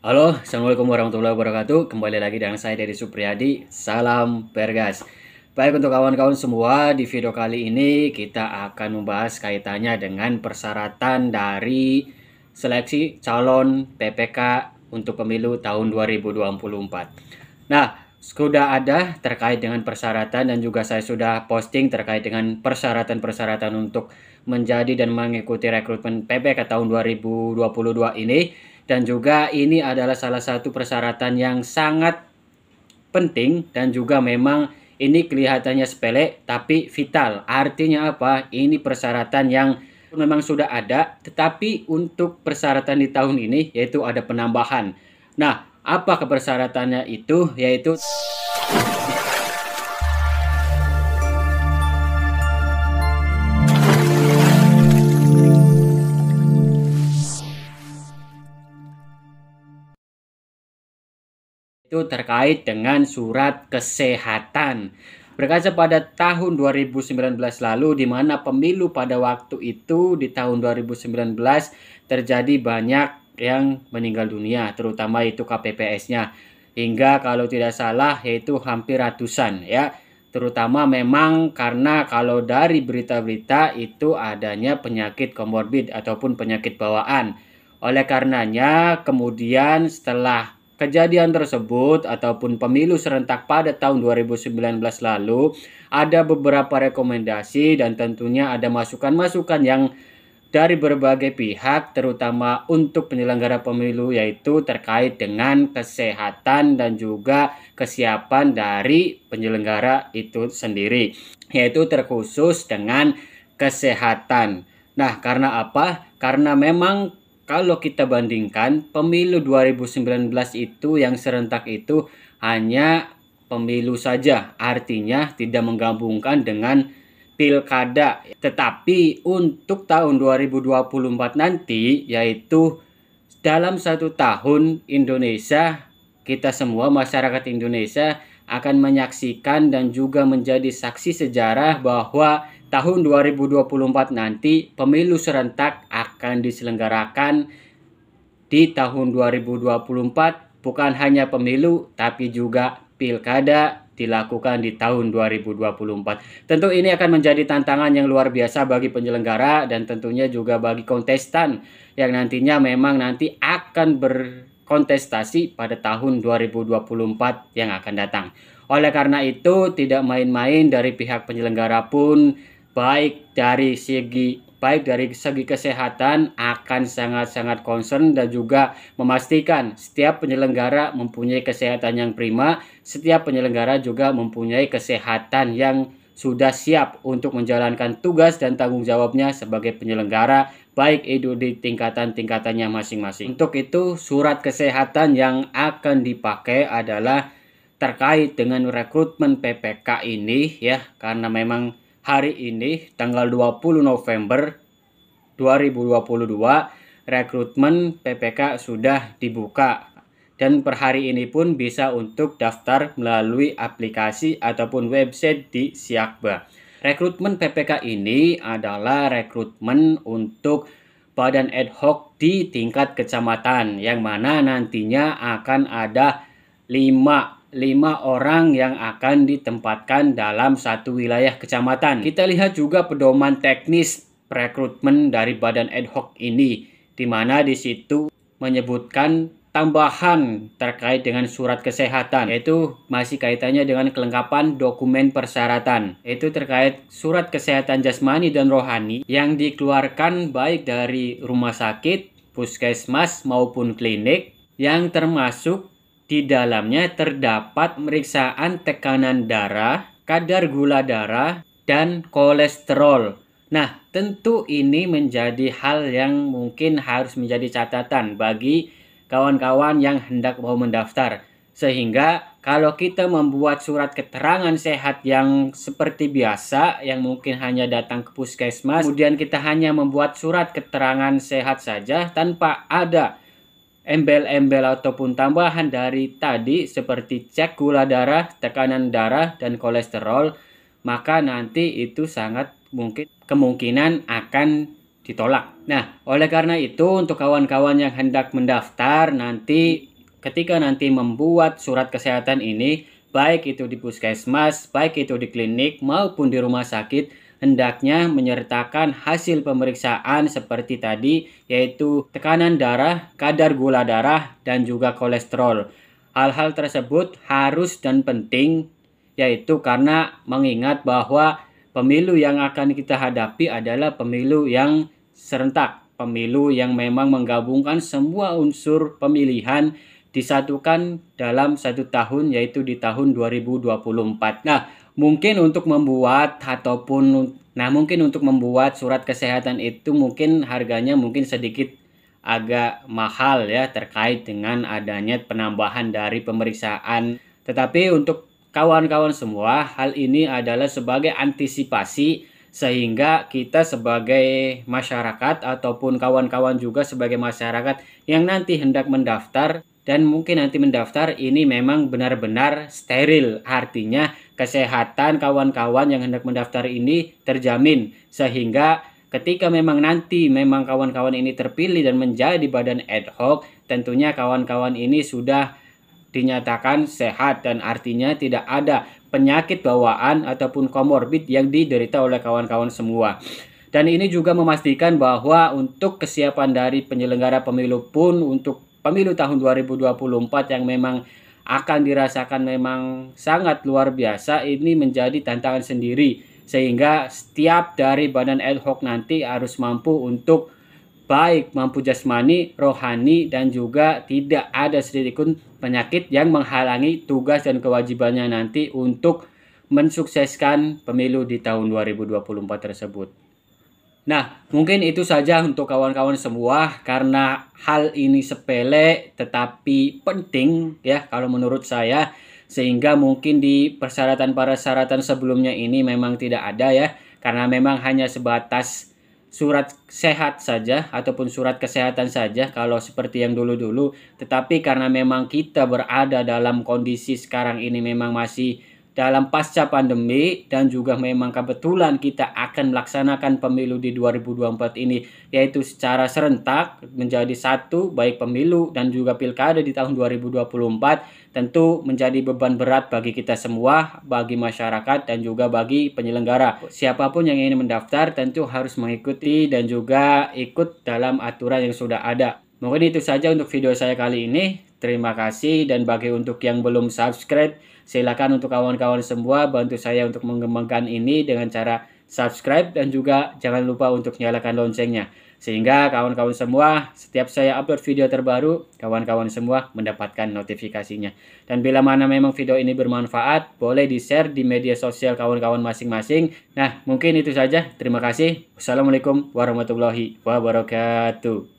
Halo, Assalamualaikum warahmatullahi wabarakatuh. Kembali lagi dengan saya dari Supriyadi. Salam Pergas. Baik untuk kawan-kawan semua, di video kali ini kita akan membahas kaitannya dengan persyaratan dari seleksi calon PPK untuk pemilu tahun 2024. Nah, sudah ada terkait dengan persyaratan dan juga saya sudah posting terkait dengan persyaratan-persyaratan untuk menjadi dan mengikuti rekrutmen PPK tahun 2022 ini dan juga ini adalah salah satu persyaratan yang sangat penting dan juga memang ini kelihatannya sepele tapi vital. Artinya apa? Ini persyaratan yang memang sudah ada tetapi untuk persyaratan di tahun ini yaitu ada penambahan. Nah, apa kepersyaratannya itu? Yaitu itu terkait dengan surat kesehatan. Berkaca pada tahun 2019 lalu di mana pemilu pada waktu itu di tahun 2019 terjadi banyak yang meninggal dunia terutama itu KPPS-nya hingga kalau tidak salah yaitu hampir ratusan ya terutama memang karena kalau dari berita-berita itu adanya penyakit komorbid ataupun penyakit bawaan oleh karenanya kemudian setelah Kejadian tersebut ataupun pemilu serentak pada tahun 2019 lalu ada beberapa rekomendasi dan tentunya ada masukan-masukan yang dari berbagai pihak terutama untuk penyelenggara pemilu yaitu terkait dengan kesehatan dan juga kesiapan dari penyelenggara itu sendiri yaitu terkhusus dengan kesehatan. Nah, karena apa? Karena memang kalau kita bandingkan pemilu 2019 itu yang serentak itu hanya pemilu saja, artinya tidak menggabungkan dengan pilkada. Tetapi untuk tahun 2024 nanti yaitu dalam satu tahun Indonesia kita semua masyarakat Indonesia akan menyaksikan dan juga menjadi saksi sejarah bahwa tahun 2024 nanti pemilu serentak akan diselenggarakan di tahun 2024 bukan hanya pemilu tapi juga pilkada dilakukan di tahun 2024. Tentu ini akan menjadi tantangan yang luar biasa bagi penyelenggara dan tentunya juga bagi kontestan yang nantinya memang nanti akan berkontestasi pada tahun 2024 yang akan datang. Oleh karena itu tidak main-main dari pihak penyelenggara pun baik dari segi baik dari segi kesehatan akan sangat-sangat concern dan juga memastikan setiap penyelenggara mempunyai kesehatan yang prima, setiap penyelenggara juga mempunyai kesehatan yang sudah siap untuk menjalankan tugas dan tanggung jawabnya sebagai penyelenggara baik itu di tingkatan-tingkatannya masing-masing. Untuk itu surat kesehatan yang akan dipakai adalah terkait dengan rekrutmen PPK ini ya karena memang hari ini tanggal 20 November 2022 rekrutmen PPK sudah dibuka dan per hari ini pun bisa untuk daftar melalui aplikasi ataupun website di Siakba. Rekrutmen PPK ini adalah rekrutmen untuk badan ad hoc di tingkat kecamatan yang mana nantinya akan ada 5 lima orang yang akan ditempatkan dalam satu wilayah kecamatan. Kita lihat juga pedoman teknis perekrutmen dari badan ad hoc ini, di mana di situ menyebutkan tambahan terkait dengan surat kesehatan yaitu masih kaitannya dengan kelengkapan dokumen persyaratan yaitu terkait surat kesehatan jasmani dan rohani yang dikeluarkan baik dari rumah sakit, puskesmas maupun klinik yang termasuk di dalamnya terdapat pemeriksaan tekanan darah, kadar gula darah, dan kolesterol. Nah, tentu ini menjadi hal yang mungkin harus menjadi catatan bagi kawan-kawan yang hendak mau mendaftar. Sehingga kalau kita membuat surat keterangan sehat yang seperti biasa, yang mungkin hanya datang ke puskesmas, kemudian kita hanya membuat surat keterangan sehat saja tanpa ada embel-embel ataupun tambahan dari tadi seperti cek gula darah, tekanan darah, dan kolesterol, maka nanti itu sangat mungkin kemungkinan akan ditolak. Nah, oleh karena itu untuk kawan-kawan yang hendak mendaftar nanti ketika nanti membuat surat kesehatan ini, baik itu di puskesmas, baik itu di klinik maupun di rumah sakit, hendaknya menyertakan hasil pemeriksaan seperti tadi yaitu tekanan darah, kadar gula darah, dan juga kolesterol. Hal-hal tersebut harus dan penting yaitu karena mengingat bahwa pemilu yang akan kita hadapi adalah pemilu yang serentak, pemilu yang memang menggabungkan semua unsur pemilihan disatukan dalam satu tahun yaitu di tahun 2024. Nah, mungkin untuk membuat ataupun nah mungkin untuk membuat surat kesehatan itu mungkin harganya mungkin sedikit agak mahal ya terkait dengan adanya penambahan dari pemeriksaan. Tetapi untuk kawan-kawan semua, hal ini adalah sebagai antisipasi sehingga kita sebagai masyarakat ataupun kawan-kawan juga sebagai masyarakat yang nanti hendak mendaftar dan mungkin nanti mendaftar ini memang benar-benar steril artinya kesehatan kawan-kawan yang hendak mendaftar ini terjamin sehingga ketika memang nanti memang kawan-kawan ini terpilih dan menjadi badan ad hoc tentunya kawan-kawan ini sudah dinyatakan sehat dan artinya tidak ada penyakit bawaan ataupun komorbid yang diderita oleh kawan-kawan semua. Dan ini juga memastikan bahwa untuk kesiapan dari penyelenggara pemilu pun untuk pemilu tahun 2024 yang memang akan dirasakan memang sangat luar biasa ini menjadi tantangan sendiri sehingga setiap dari badan ad hoc nanti harus mampu untuk baik mampu jasmani, rohani dan juga tidak ada sedikitpun penyakit yang menghalangi tugas dan kewajibannya nanti untuk mensukseskan pemilu di tahun 2024 tersebut. Nah, mungkin itu saja untuk kawan-kawan semua karena hal ini sepele tetapi penting ya kalau menurut saya sehingga mungkin di persyaratan persyaratan sebelumnya ini memang tidak ada ya karena memang hanya sebatas surat sehat saja ataupun surat kesehatan saja kalau seperti yang dulu-dulu tetapi karena memang kita berada dalam kondisi sekarang ini memang masih dalam pasca pandemi dan juga memang kebetulan kita akan melaksanakan pemilu di 2024 ini yaitu secara serentak menjadi satu baik pemilu dan juga pilkada di tahun 2024 tentu menjadi beban berat bagi kita semua bagi masyarakat dan juga bagi penyelenggara siapapun yang ingin mendaftar tentu harus mengikuti dan juga ikut dalam aturan yang sudah ada Mungkin itu saja untuk video saya kali ini. Terima kasih dan bagi untuk yang belum subscribe, silakan untuk kawan-kawan semua bantu saya untuk mengembangkan ini dengan cara subscribe dan juga jangan lupa untuk nyalakan loncengnya. Sehingga kawan-kawan semua, setiap saya upload video terbaru, kawan-kawan semua mendapatkan notifikasinya. Dan bila mana memang video ini bermanfaat, boleh di-share di media sosial kawan-kawan masing-masing. Nah, mungkin itu saja. Terima kasih. Wassalamualaikum warahmatullahi wabarakatuh.